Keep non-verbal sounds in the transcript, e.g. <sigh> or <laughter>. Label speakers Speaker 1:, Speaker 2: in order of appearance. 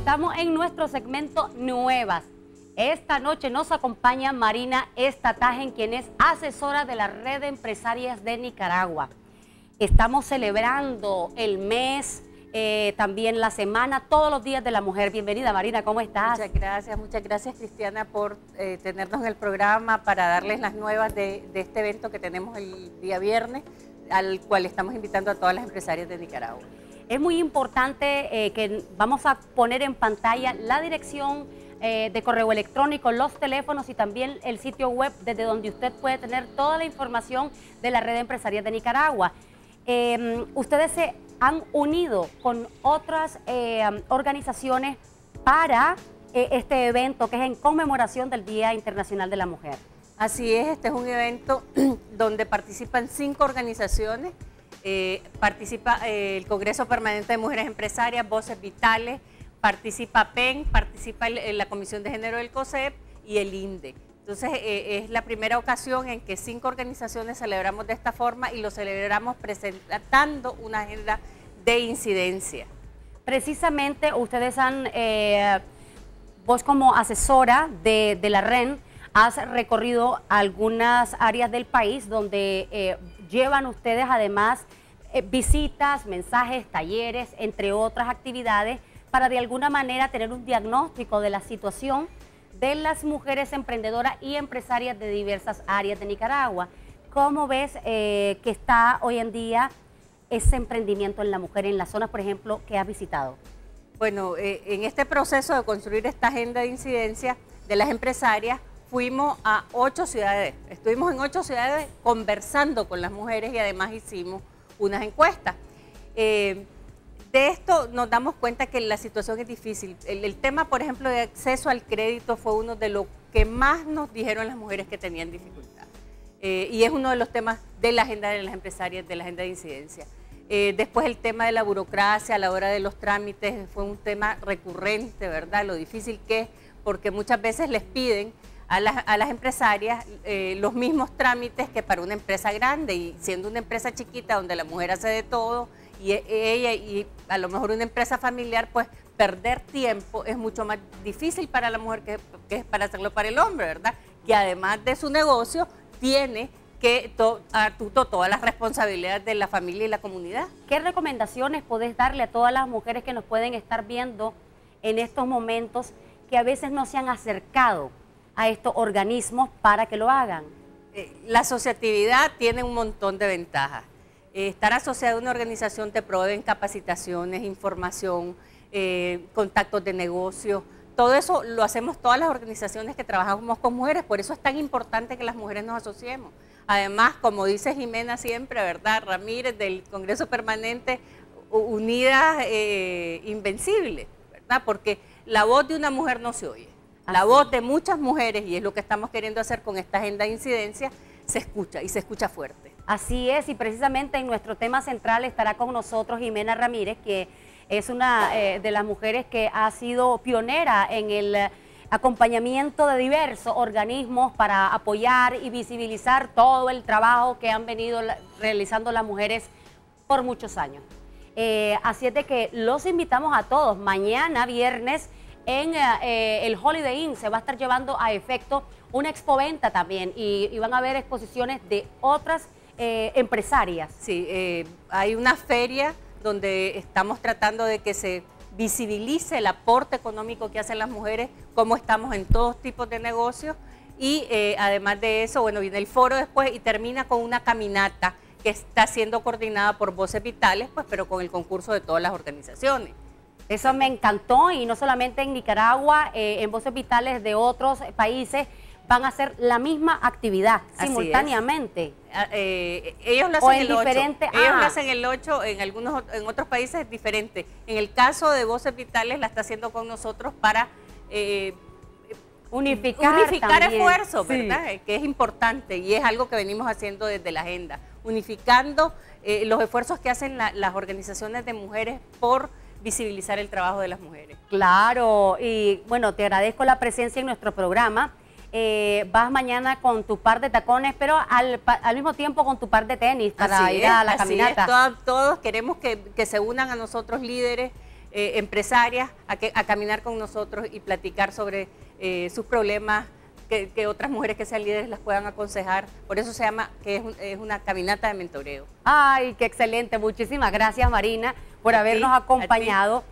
Speaker 1: Estamos en nuestro segmento Nuevas. Esta noche nos acompaña Marina Estatagen, quien es asesora de la Red de Empresarias de Nicaragua. Estamos celebrando el mes, eh, también la semana, todos los días de la mujer. Bienvenida Marina, ¿cómo estás? Muchas gracias, muchas gracias
Speaker 2: Cristiana por eh, tenernos
Speaker 1: en el programa para darles las nuevas de
Speaker 2: este evento que tenemos el día viernes, al cual estamos invitando a todas las empresarias de Nicaragua.
Speaker 1: Es muy importante eh, que vamos a poner en pantalla la dirección eh, de correo electrónico, los teléfonos y también el sitio web desde donde usted puede tener toda la información de la red empresarial de Nicaragua. Em, ustedes se han unido con otras em, organizaciones para eh, este evento que es en conmemoración del Día Internacional de la Mujer. Así es, este es un evento
Speaker 2: <clears throat> donde participan cinco organizaciones eh, participa eh, el Congreso Permanente de Mujeres Empresarias, Voces Vitales, participa PEN, participa eh, la Comisión de Género del COSEP y el INDE. Entonces es la primera ocasión en que cinco organizaciones celebramos de esta forma y lo celebramos presentando una agenda
Speaker 1: de incidencia. Precisamente ustedes han, vos como asesora de la REN, has recorrido algunas áreas del país donde llevan ustedes además eh, visitas, mensajes, talleres, entre otras actividades, para de alguna manera tener un diagnóstico de la situación de las mujeres emprendedoras y empresarias de diversas áreas de Nicaragua. ¿Cómo ves eh, que está hoy en día ese emprendimiento en la mujer en las zonas, por ejemplo, que has visitado? Bueno, eh, en este proceso de construir esta
Speaker 2: agenda de incidencia de las empresarias, fuimos a ocho ciudades, estuvimos en ocho ciudades conversando con las mujeres y además hicimos unas encuestas. Eh, de esto nos damos cuenta que la situación es difícil. El, tema, por ejemplo, de acceso al crédito fue uno de los que más nos dijeron las mujeres que tenían dificultad. Eh, y es uno de los temas de la agenda de las empresarias, de la agenda de incidencia. Eh, después el tema de la burocracia, a la hora de los trámites, fue un tema recurrente, ¿verdad? Lo difícil que es, porque muchas veces les piden a las, empresarias eh, los mismos trámites que para una empresa grande y siendo una empresa chiquita donde la mujer hace de todo y e, ella y a lo mejor una empresa familiar, pues perder tiempo es mucho más difícil para la mujer que, que para hacerlo para el hombre, ¿verdad? Que además de su negocio tiene
Speaker 1: que to, todas las responsabilidades de la familia y la comunidad. ¿Qué recomendaciones podés darle a todas las mujeres que nos pueden estar viendo en estos momentos que a veces no se han acercado a estos organismos para que lo hagan?
Speaker 2: Eh, la asociatividad tiene un montón de ventajas. Eh, estar asociado a una organización te provee capacitaciones, información, eh, contactos de negocios. Todo eso lo hacemos todas las organizaciones que trabajamos con mujeres, por eso es tan importante que las mujeres nos asociemos. Además, como dice Jimena siempre, ¿verdad? Ramírez del Congreso Permanente, unidas, eh, invencibles, ¿verdad? Porque la voz de una mujer no se oye la voz de muchas mujeres, y es lo que estamos queriendo hacer con esta agenda de incidencia, se
Speaker 1: escucha y se escucha fuerte. Así es, y precisamente en nuestro tema central estará con nosotros Jimena Ramírez, que es una eh, de las mujeres que ha sido pionera en el acompañamiento de diversos organismos para apoyar y visibilizar todo el trabajo que han venido realizando las mujeres por muchos años. Eh, así es de que los invitamos a todos mañana viernes en eh, el Holiday Inn se va a estar llevando a efecto una expoventa también y, van a haber exposiciones de otras eh, empresarias. Sí, eh, hay una feria
Speaker 2: donde estamos tratando de que se visibilice el aporte económico que hacen las mujeres, cómo estamos en todos tipos de negocios y además de eso, bueno, viene el foro después y termina con una caminata que está siendo coordinada por Voces Vitales, pues, pero con el concurso de todas las organizaciones.
Speaker 1: Eso me encantó y no solamente en Nicaragua, eh, en voces vitales de otros países van a hacer la misma actividad simultáneamente. Ah, eh, ellos lo hacen en el 8. ellos ah. hacen
Speaker 2: el 8, en algunos en otros países es diferente. En el caso de Voces Vitales la está haciendo con nosotros para eh, unificar, esfuerzos, Que es importante y es algo que venimos haciendo desde la agenda, unificando los esfuerzos que hacen las organizaciones de mujeres por visibilizar el trabajo de las mujeres.
Speaker 1: Claro, y bueno, te agradezco la presencia en nuestro programa. Eh, vas mañana con tu par de tacones, pero al, mismo tiempo con tu par de tenis para ir a la caminata. es, todos, queremos que, se
Speaker 2: unan a nosotros líderes, eh, empresarias, a, a caminar con nosotros y platicar sobre eh, sus problemas que, otras mujeres que sean líderes las puedan aconsejar. Por eso se llama que es, una caminata de mentoreo.
Speaker 1: Ay, qué excelente. Muchísimas gracias, Marina, por habernos acompañado.